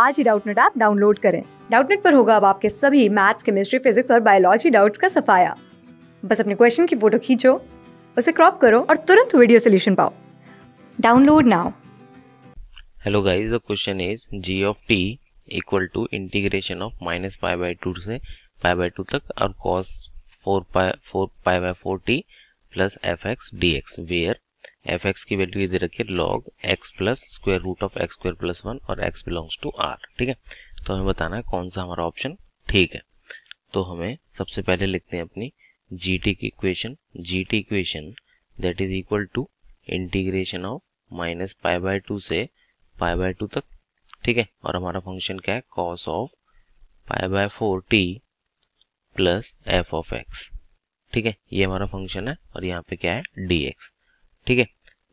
आज ही Doubtnut app download करें डाउटनेट पर होगा अब आपके सभी मैथ्स केमिस्ट्री फिजिक्स और बायोलॉजी डाउट्स का सफाया बस अपने क्वेश्चन की फोटो खींचो उसे क्रॉप करो और तुरंत वीडियो सोल्यूशन पाओ download now hello guys the question is g of t equal to integration of minus five by two से फाइव बाई टू तक और cos four five by four t plus f x d x where f x की value ये दे रखी है log x plus square root of x square plus one और x belongs to R ठीक है तो हमें बताना है कौन सा हमारा ऑप्शन ठीक है तो हमें सबसे पहले लिखते हैं अपनी जी टी की equation g t equation that is equal to integration of minus pi by two से पाई बाय टू तक ठीक है और हमारा फंक्शन क्या है cos of pi by four t plus f of x ठीक है ये हमारा फंक्शन है और यहाँ पे क्या है डी एक्स ठीक है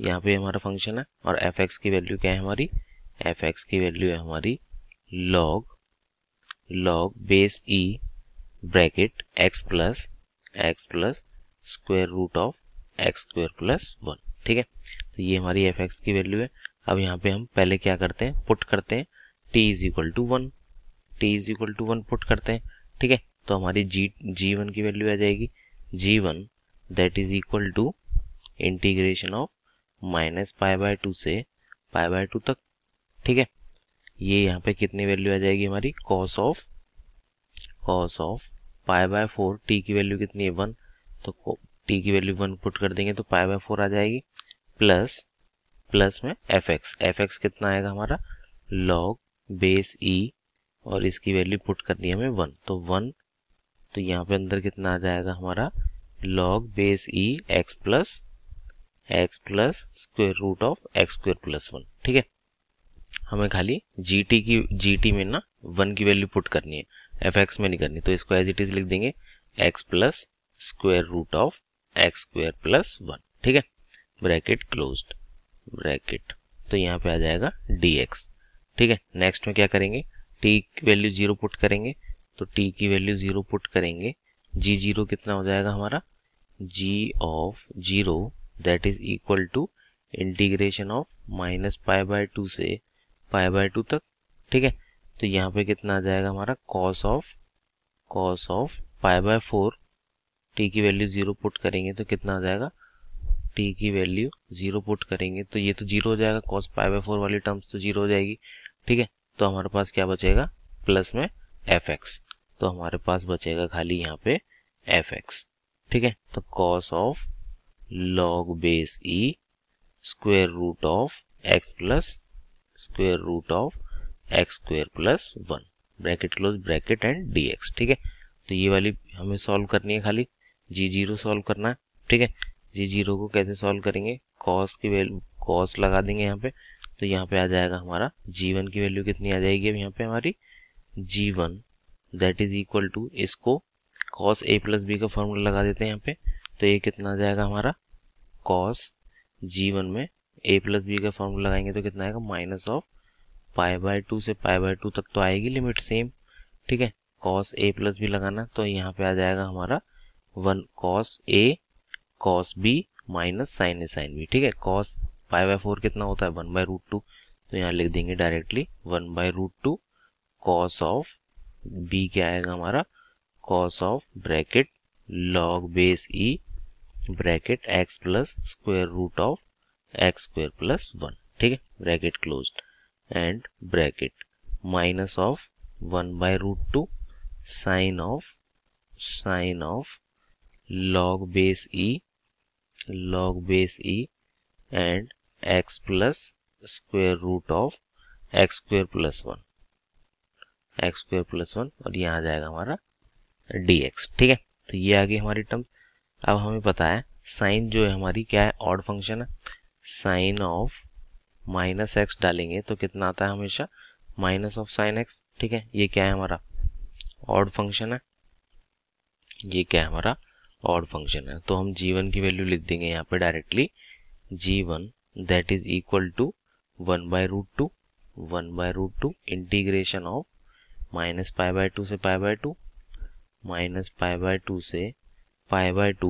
यहाँ पे हमारा फंक्शन है और एफ एक्स की वैल्यू क्या है हमारी एफ एक्स की वैल्यू है हमारी log log base e bracket x plus x plus square root of x square plus one ठीक है तो ये हमारी एफ एक्स की वैल्यू है अब यहाँ पे हम पहले क्या करते हैं पुट करते हैं t is equal to one t is equal to one put करते हैं ठीक है तो हमारी जी जी वन की वैल्यू आ जाएगी g one that is equal to integration of minus pi by two से पाई बाय टू तक ठीक है ये यहाँ पे कितनी वैल्यू आ जाएगी हमारी cos of cos of pi by four t की वैल्यू कितनी है वन तो टी की वैल्यू वन पुट कर देंगे तो पाई बाय फोर आ जाएगी प्लस प्लस में एफ एक्स एफ एक्स कितना आएगा हमारा लॉग बेस ई और इसकी वैल्यू पुट करनी है हमें वन तो वन तो यहाँ पे अंदर कितना आ जाएगा हमारा log base e x plus x plus square root of x square plus one ठीक है हमें खाली जी टी की जी टी में ना वन की वैल्यू पुट करनी है एफ एक्स में नहीं करनी तो इसको एज इट इज लिख देंगे x plus square root of x square plus one ठीक है ब्रैकेट क्लोज ब्रैकेट तो यहाँ पे आ जाएगा डी एक्स ठीक है नेक्स्ट में क्या करेंगे टी की वैल्यू जीरो पुट करेंगे तो टी की वैल्यू जीरो पुट करेंगे जी जीरो कितना हो जाएगा हमारा g of zero that is equal to integration of minus pi by two से पाई बाय टू तक ठीक है तो यहाँ पे कितना आ जाएगा हमारा cos of cos of pi by four t की वैल्यू जीरो पुट करेंगे तो कितना आ जाएगा टी की वैल्यू जीरो पुट करेंगे तो ये तो जीरो हो जाएगा कॉस पाई बाय फोर वाली टर्म्स तो जीरो हो जाएगी ठीक है तो हमारे पास क्या बचेगा प्लस में एफ एक्स तो हमारे पास बचेगा खाली यहाँ पे एफ एक्स ठीक है तो cos of log base e square root of x plus square root of x square plus 1 bracket close bracket and dx ठीक है तो ये वाली हमें सॉल्व करनी है खाली g0 जीरो सॉल्व करना है ठीक है जी जीरो को कैसे सॉल्व करेंगे कॉस की वैल्यू कॉस लगा देंगे यहाँ पे तो यहाँ पे आ जाएगा हमारा जी वन की वैल्यू कितनी आ जाएगी अब यहाँ पे हमारी g one that is equal to इसको कॉस ए प्लस बी का फॉर्मूला लगा देते हैं यहाँ पे तो ये कितना आ जाएगा हमारा कॉस जी वन में ए प्लस बी का फॉर्मूला लगाएंगे तो कितना आएगा minus of pi by two से पाई बाय टू तक तो आएगी लिमिट सेम ठीक है कॉस ए प्लस बी लगाना तो यहाँ पे आ जाएगा हमारा one cos a cos b minus sine a sine b ठीक है कॉस पाई बाय फोर कितना होता है वन बाय रूट टू तो यहाँ लिख देंगे directly one by root two cos of b क्या आएगा हमारा cos of bracket log base e bracket x plus square root of x square plus one ठीक है bracket close and bracket minus of one by root two sine of sine of log base e log base e and x plus square root of x square plus one x square plus one और यहाँ आ जाएगा हमारा dx ठीक है तो ये आ गई हमारी टर्म्स अब हमें पता है साइन जो है हमारी क्या है ऑड फंक्शन है साइन ऑफ माइनस एक्स डालेंगे तो कितना आता है हमेशा माइनस ऑफ साइन एक्स ठीक है ये क्या है हमारा ऑड फंक्शन है ये क्या है हमारा ऑड फंक्शन है तो हम जी वन की वैल्यू लिख देंगे यहाँ पे directly g one that is equal to one by root two one by root two integration of minus pi by two से pi by two minus pi by two से पाई बाय टू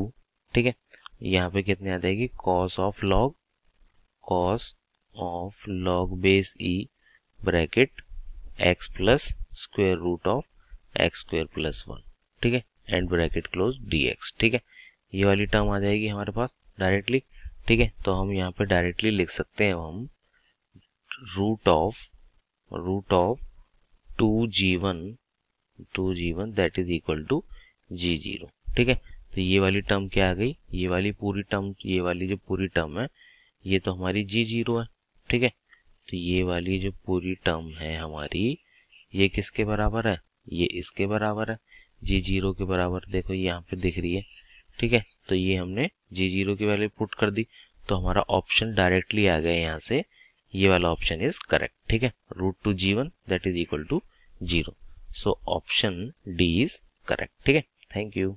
ठीक है यहाँ पे कितनी आ जाएगी cos of log cos of log base e bracket x plus square root of x square plus one ठीक है and bracket close d x ठीक है ये वाली टर्म आ जाएगी हमारे पास डायरेक्टली ठीक है तो हम यहाँ पे डायरेक्टली लिख सकते हैं हम root of root of two g one two g one that is equal to g zero ठीक है तो ये वाली टर्म क्या आ गई ये वाली पूरी टर्म ये वाली जो पूरी टर्म है ये तो हमारी जी जीरो है ठीक है तो ये वाली जो पूरी टर्म है हमारी ये किसके बराबर है ये इसके बराबर है जी जीरो के बराबर देखो यहाँ पे दिख रही है ठीक है तो ये हमने जी जीरो की वैल्यू पुट कर दी तो हमारा ऑप्शन डायरेक्टली आ गया यहाँ से ये वाला ऑप्शन इज करेक्ट ठीक है root two g one that is equal to zero so option D is correct ठीक है थैंक यू